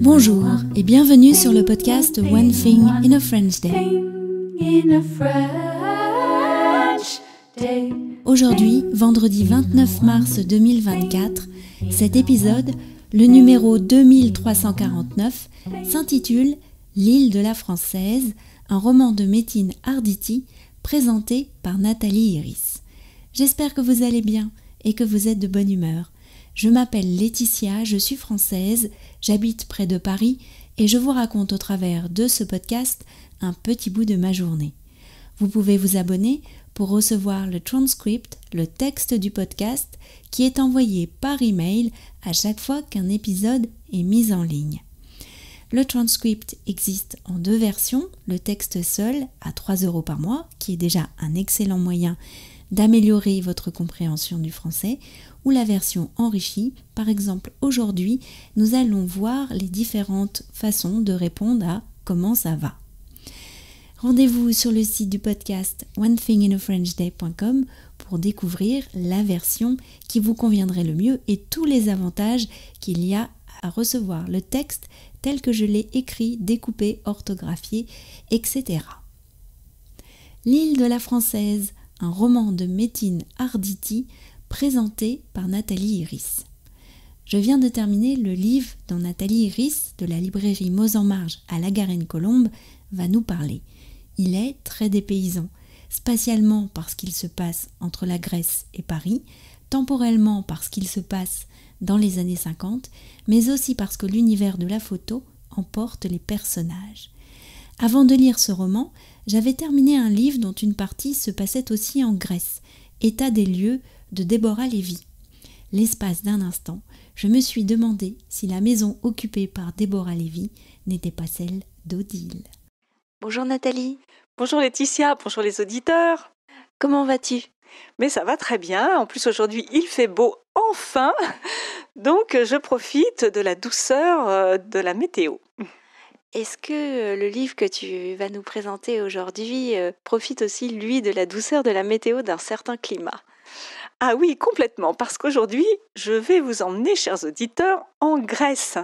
Bonjour et bienvenue sur le podcast One Thing in a French Day. Aujourd'hui, vendredi 29 mars 2024, cet épisode, le numéro 2349, s'intitule L'île de la Française, un roman de Métine Arditi présenté par Nathalie Iris. J'espère que vous allez bien et que vous êtes de bonne humeur. Je m'appelle Laetitia, je suis française, j'habite près de Paris et je vous raconte au travers de ce podcast un petit bout de ma journée. Vous pouvez vous abonner pour recevoir le transcript, le texte du podcast qui est envoyé par email à chaque fois qu'un épisode est mis en ligne. Le transcript existe en deux versions, le texte seul à 3 euros par mois, qui est déjà un excellent moyen d'améliorer votre compréhension du français ou la version enrichie. Par exemple, aujourd'hui, nous allons voir les différentes façons de répondre à comment ça va. Rendez-vous sur le site du podcast one thing in day.com pour découvrir la version qui vous conviendrait le mieux et tous les avantages qu'il y a à recevoir le texte tel que je l'ai écrit, découpé, orthographié, etc. L'île de la Française un roman de Métine Arditi présenté par Nathalie Iris. Je viens de terminer le livre dont Nathalie Iris de la librairie Mose en Marge à La Garenne-Colombe va nous parler. Il est très dépaysant, spatialement parce qu'il se passe entre la Grèce et Paris, temporellement parce qu'il se passe dans les années 50, mais aussi parce que l'univers de la photo emporte les personnages. Avant de lire ce roman, j'avais terminé un livre dont une partie se passait aussi en Grèce, État des lieux de Déborah Lévy. L'espace d'un instant, je me suis demandé si la maison occupée par Déborah Lévy n'était pas celle d'Odile. Bonjour Nathalie. Bonjour Laetitia, bonjour les auditeurs. Comment vas-tu Mais ça va très bien. En plus aujourd'hui, il fait beau enfin. Donc je profite de la douceur euh, de la météo. Est-ce que le livre que tu vas nous présenter aujourd'hui profite aussi, lui, de la douceur de la météo d'un certain climat ah oui, complètement, parce qu'aujourd'hui, je vais vous emmener, chers auditeurs, en Grèce.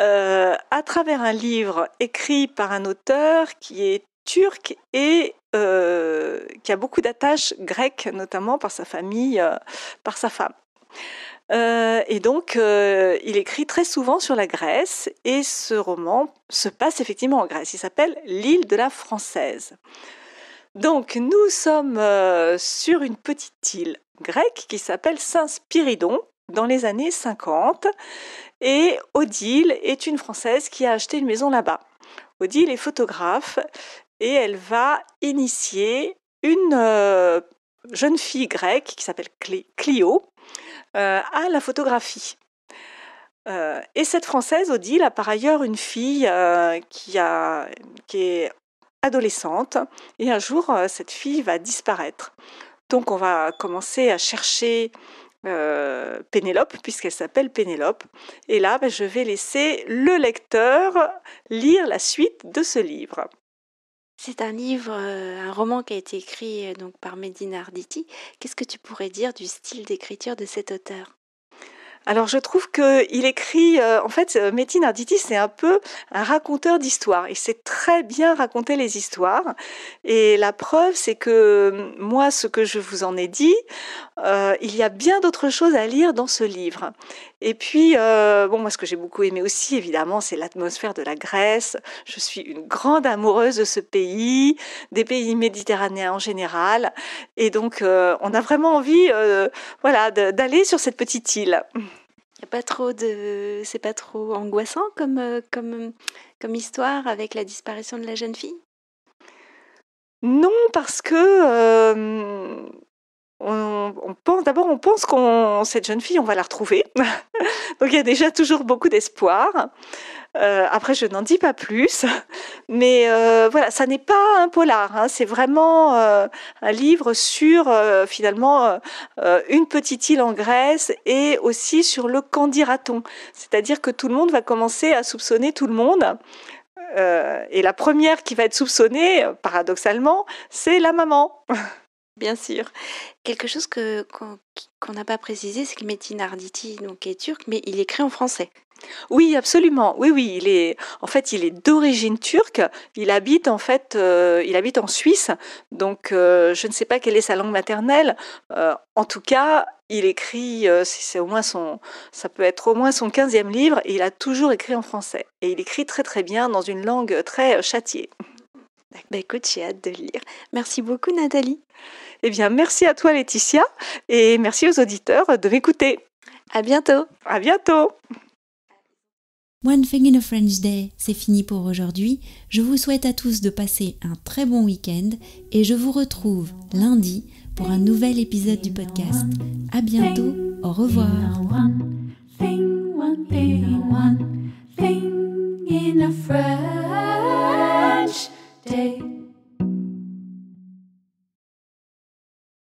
à travers un livre écrit par un auteur qui est turc et qui a beaucoup d'attaches grecques, notamment par sa famille, par sa femme. Euh, et donc, euh, il écrit très souvent sur la Grèce, et ce roman se passe effectivement en Grèce. Il s'appelle L'île de la Française. Donc, nous sommes euh, sur une petite île grecque qui s'appelle Saint-Spiridon dans les années 50, et Odile est une Française qui a acheté une maison là-bas. Odile est photographe et elle va initier une jeune fille grecque qui s'appelle Clio euh, à la photographie. Euh, et cette Française, Odile, a par ailleurs une fille euh, qui, est adolescente et un jour cette fille va disparaître. Donc on va commencer à chercher Pénélope puisqu'elle s'appelle Pénélope. Et là, ben, je vais laisser le lecteur lire la suite de ce livre. C'est un livre, euh, un roman qui a été écrit euh, donc par Medina Arditi. Qu'est-ce que tu pourrais dire du style d'écriture de cet auteur alors je trouve qu'il écrit, euh, en fait, euh, Metin Arditi, c'est un peu un raconteur d'histoires. Il sait très bien raconter les histoires. Et la preuve, c'est que euh, moi, ce que je vous en ai dit, il y a bien d'autres choses à lire dans ce livre. Et puis, bon, moi, ce que j'ai beaucoup aimé aussi, évidemment, c'est l'atmosphère de la Grèce. Je suis une grande amoureuse de ce pays, des pays méditerranéens en général. Et donc, on a vraiment envie, voilà, d'aller sur cette petite île pas trop de, c'est pas trop angoissant comme, euh, comme, comme histoire avec la disparition de la jeune fille. Non, parce que euh, on, pense d'abord, on pense qu'on cette jeune fille, on va la retrouver. Donc il y a déjà toujours beaucoup d'espoir. Euh, après, je n'en dis pas plus, mais euh, voilà, ça n'est pas un polar. Hein. c'est vraiment euh, un livre sur finalement une petite île en Grèce et aussi sur le candiraton C'est-à-dire que tout le monde va commencer à soupçonner tout le monde. et la première qui va être soupçonnée, paradoxalement, c'est la maman. Bien sûr. Quelque chose qu'on n'a pas précisé, c'est que Metin Arditi donc, est turc, mais il écrit en français. Oui, absolument. Oui, oui, il est en fait, il est d'origine turque. Il habite en fait, euh, il habite en Suisse. Donc, euh, je ne sais pas quelle est sa langue maternelle. Euh, en tout cas, il écrit, c'est au moins son, ça peut être au moins son 15e livre. Et il a toujours écrit en français. Et il écrit très très bien dans une langue très châtiée. Bah écoute, j'ai hâte de lire. Merci beaucoup, Nathalie. Eh bien, merci à toi, Laetitia, et merci aux auditeurs de m'écouter. À bientôt. À bientôt. One Thing in a French Day, c'est fini pour aujourd'hui. Je vous souhaite à tous de passer un très bon week-end et je vous retrouve lundi pour un nouvel épisode du podcast. À bientôt, au revoir.